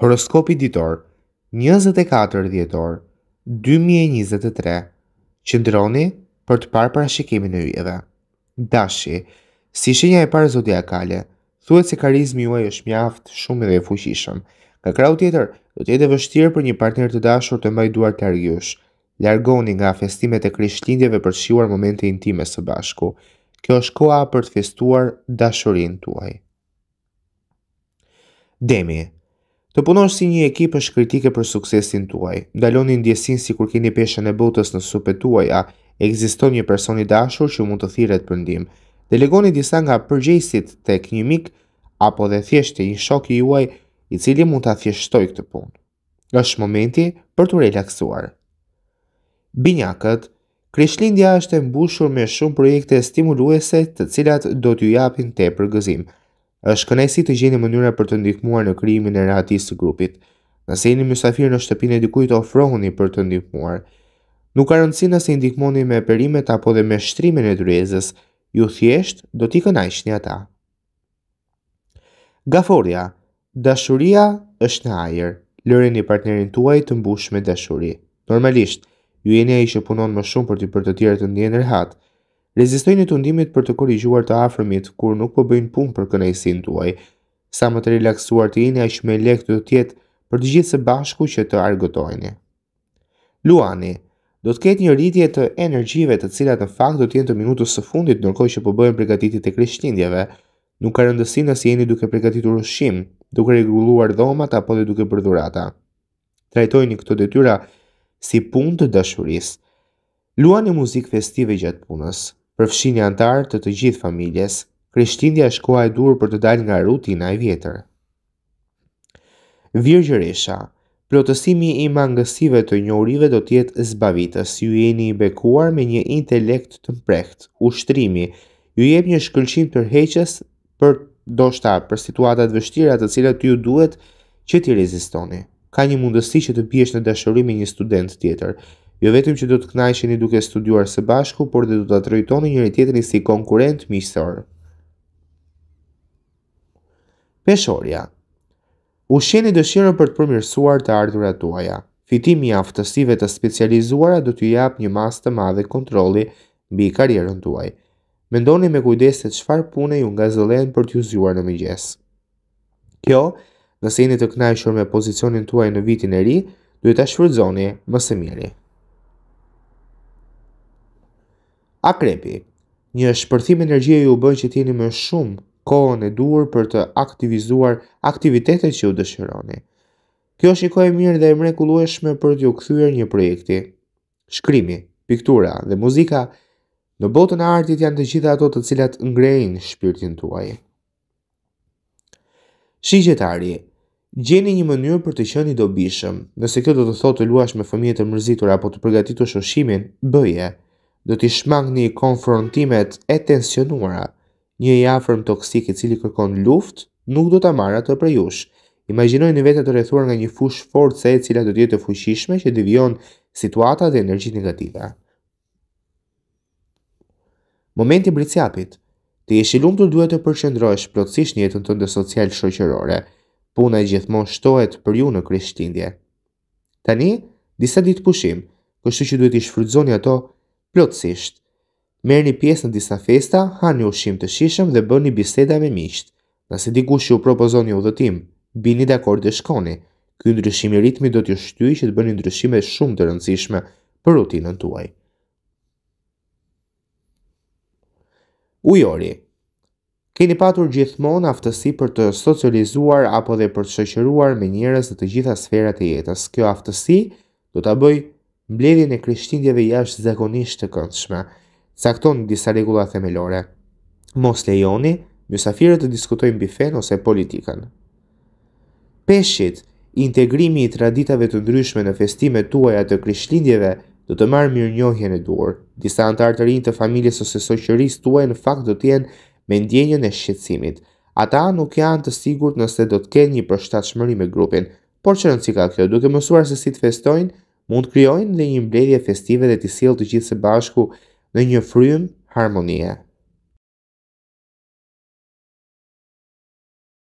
Horoskopi ditor 24 dhjetor 2023 Qëndroni për të parë parashikimin e yjeve. Dashi, si shenja e parë zodiakale, thuhet se karizmi juaj është mjaft, shumë dhe e fuqishëm. Nga krau tjetër, do të jetë vështirë për një partner të dashur të mbajë duart larg jush. Largoni nga festimet e krishtlindjeve për të momente intime së bashku. Kjo është koha për të festuar dashurinë tuaj. Demi, Të punosh si një ekip është kritike për suksesin tuaj. Ndaloni ndjesin si kur keni peshen e botës në supe tuaja, egziston një personi dashur që mund të thiret për ndim. Delegoni disa nga përgjesit të një mik, apo dhe thjeshti një shoki juaj, i cili mund të athjeshtoj këtë punë. është momenti për të relaksuar. Binjakët, Krishtlindja është e mbushur me shumë projekte stimuluese të cilat do t'ju japin të e gëzim është kënaqësi të gjeni mënyra për të ndihmuar në krijimin e rehatisë së grupit. Nëse jeni mysafir në shtëpinë e dikujt, ofrohuni për të ndihmuar. Nuk ka rëndësi nëse i ndihmoni me perimet apo dhe me shtrimin e dryezës, ju thjesht do t'i kënaqni ata. Gaforia, dashuria është në ajër. Lëreni partnerin tuaj të mbushë me dashuri. Normalisht, ju jeni ai që punon më shumë për të për të tjerë të ndjenë rehat. Në rezistojnë të undimit për të korrigjuar të afërmit kur nuk po bëjnë punë për kënaqësinë tuaj. Sa më të relaksuar të jeni, aq më lehtë do të jetë për të gjithë së bashku që të argëtojeni. Luani, do të ketë një rritje të energjive të cilat në fakt do të jenë të minutës së fundit ndërkohë që po bëhen përgatitjet e krishtlindjeve. Nuk ka rëndësi nëse jeni duke përgatitur ushqim, duke rregulluar dhomat apo dhe duke bërë dhurata. Trajtojeni këto detyra si punë të dashurisë. Luani muzikë festive gjatë punës përfshin një antar të të gjithë familjes, Krishtindja është koha e dur për të dalë nga rutina e vjetër. Virgjëresha, plotësimi i mangësive të njohurive do të jetë zbavitës. Ju jeni i bekuar me një intelekt të mprehtë. Ushtrimi ju jep një shkëlqim tërheqës për doshta për situatat vështira të cilat ju duhet që ti rezistoni. Ka një mundësi që të biesh në dashuri me një student tjetër. Jo vetëm që do të kënaqeni duke studuar së bashku, por dhe do të trajtoni njëri tjetëni si konkurent misër. Peshorja U sheni dëshirën për të përmirësuar të ardhurat tuaja. Fitimi i aftësive të specializuara do t'ju jap një masë të madhe kontrolli mbi karrierën tuaj. Mendoni me kujdes se çfarë pune ju ngazëllen për t'ju zgjuar në mëngjes. Kjo, nëse jeni të kënaqur me pozicionin tuaj në vitin e ri, duhet ta shfrytëzoni më së miri. Akrepi, një shpërthim energjie ju bën që tjeni më shumë kohën e duhur për të aktivizuar aktivitetet që ju dëshironi. Kjo është një kohë e mirë dhe e mrekullueshme për t'ju kthyer një projekti. Shkrimi, piktura dhe muzika në botën e artit janë të gjitha ato të cilat ngrejnë shpirtin tuaj. Shigjetari, gjeni një mënyrë për të qenë i dobishëm. Nëse kjo do të thotë të luash me fëmijët e mërzitur apo të përgatitësh ushqimin, bëje do t'i shmang një konfrontimet e tensionuara, një i afrëm toksik i cili kërkon luft, nuk do t'a marra të prejush. Imaginoj një vetë të rethuar nga një fush force e cila do t'jetë të fushishme që divion situata dhe energjit negativa. Momenti bricjapit Të jeshilum të duhet të përqendrosh plotësisht një jetën tënde social shoqërore. Puna gjithmonë shtohet për ju në krishtlindje. Tani, disa ditë pushim, kështu që duhet i shfrytëzoni ato plotësisht. Merë një pjesë në disa festa, ha një ushim të shishëm dhe bërë një biseda me miqtë. Nëse dikush ju propozon një udhëtim, bini dhe akord të shkoni. Ky ndryshim i ritmi do t'ju shtyjë që të bëni ndryshime shumë të rëndësishme për rutinën tuaj. Ujori. Keni patur gjithmonë aftësi për të socializuar apo dhe për të shoqëruar me njerëz në të gjitha sferat e jetës. Kjo aftësi do ta bëjë mbledhjen e krishtindjeve jashtë zakonisht të këndshme, në disa regula themelore. Mos lejoni, mjësafire të diskutojnë bifen ose politikën. Peshit, integrimi i traditave të ndryshme në festime tuaja të krishtindjeve do të marë mirë njohjen e duar. Disa antarë të rinjë të familjes ose soqëris tuaj në fakt do t'jen me ndjenjën e shqetsimit. Ata nuk janë të sigur nëse do t'ken një përshtat shmëri me grupin, por që në ka kjo, duke mësuar se si të festojnë, mund krijojnë kryojnë dhe një mbledhje festive dhe të silë të gjithë se bashku në një frymë harmonie.